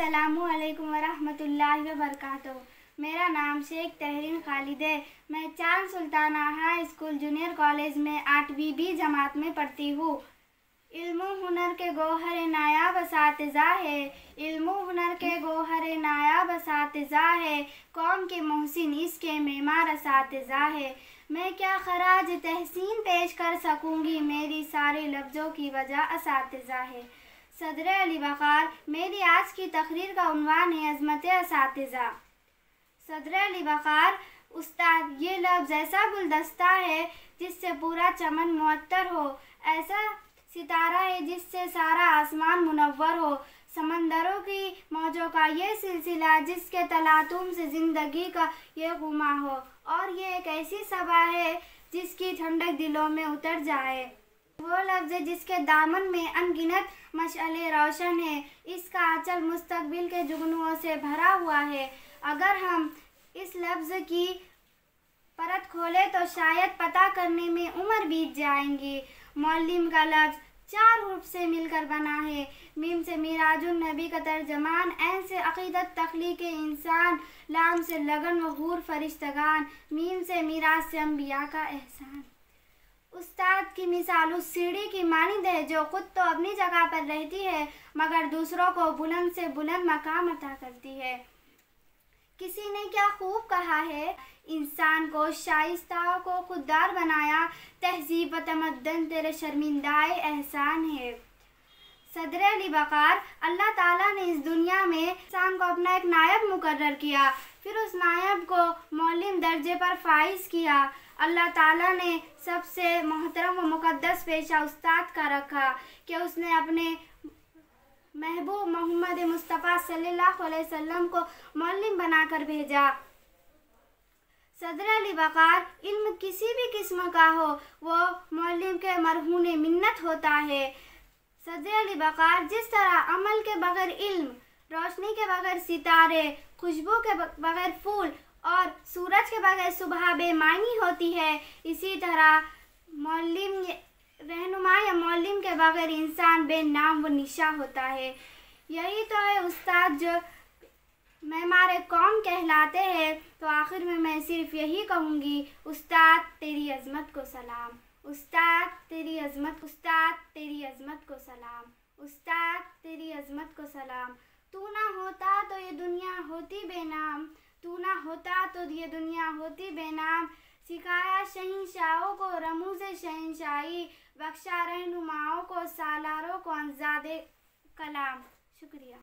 असलकम वरहमल वर्क मेरा नाम शेख तहरीन खालिद है मैं Chand Sultana high school junior college में आठवीं बी जमात में पढ़ती हूँ इल्म हुनर के गोहर नायाब इसातजा है इल्म हुनर के गोहर नायाब इसातजा है कौम के मोहसिन इसके मेमार इसातजा है मैं क्या खराज तहसीन पेश कर सकूँगी मेरी सारे लफ्ज़ों की वजह इसातजा है सदर अली बकार मेरी आज की तकरीर का उनवान है अजमत इस सदर अली बकार उस्ताद ये लफ्ज़ ऐसा गुलदस्ता है जिससे पूरा चमन मुअत्तर हो ऐसा सितारा है जिससे सारा आसमान मुनवर हो समंदरों की मौजों का ये सिलसिला जिसके तलातुम से ज़िंदगी का ये गुमा हो और ये एक ऐसी सबा है जिसकी ठंडक दिलों में उतर जाए वो लफ्ज जिसके दामन में अनगिनत मशाले रोशन है इसका आंचल मुस्तकबिल के जुगनुओं से भरा हुआ है अगर हम इस लफ्ज़ की परत खोले तो शायद पता करने में उम्र बीत जाएंगी मौलिम का लफ्ज़ चार रूप से मिलकर बना है मीम से मिराजुल नबी का तर्जमान एन से अकीदत के इंसान लाम से लगन हूर फरिश्तगान मीम से मीरा से अम्बिया का एहसान उस्ताद की मिसाल उस सीढ़ी की मानद है जो खुद तो अपनी जगह पर रहती है मगर दूसरों को बुलंद से बुलंद मकाम अता करती है किसी ने क्या खूब कहा है इंसान को शाइस्ताओं को खुददार बनाया तहजीब व तमदन तेरे शर्मिंदा एहसान है सदर अली बकार अल्लाह ताला ने इस दुनिया में इंसान को अपना एक नायब मुकर्र किया फिर उस नायब को मौलिम दर्जे पर फाइज किया अल्लाह ताला ने सबसे मोहतरम व मुकद्दस पेशा उस्ताद का रखा कि उसने अपने महबूब मोहम्मद मुस्तफ़ा सल्लल्लाहु अलैहि वसल्लम को मौलम बनाकर भेजा सदर अली बकार इल्म किसी भी किस्म का हो वो मौलम के मरहून मिन्नत होता है सदर अली बकार जिस तरह अमल के बगैर इल्म रोशनी के बगैर सितारे खुशबू के बगैर फूल और सूरज के बगैर सुबह बेमानी होती है इसी तरह मौलिम रहनुमा या मौलिम के बगैर इंसान बेनाम व निशा होता है यही तो है उस्ताद जो मैं मारे कौम कहलाते हैं तो आखिर में मैं सिर्फ यही कहूँगी उस्ताद तेरी अजमत को सलाम उस्ताद तेरी अजमत उस्ताद तेरी अजमत को सलाम उस्ताद तेरी अजमत को सलाम तू ना होता तो ये दुनिया होती बेनाम तू ना होता तो ये दुनिया होती बेनाम सिखाया शहनशाहों को रमू से शहनशाही बख्शा रहनुमाओं को सालारों को अंजादे कलाम शुक्रिया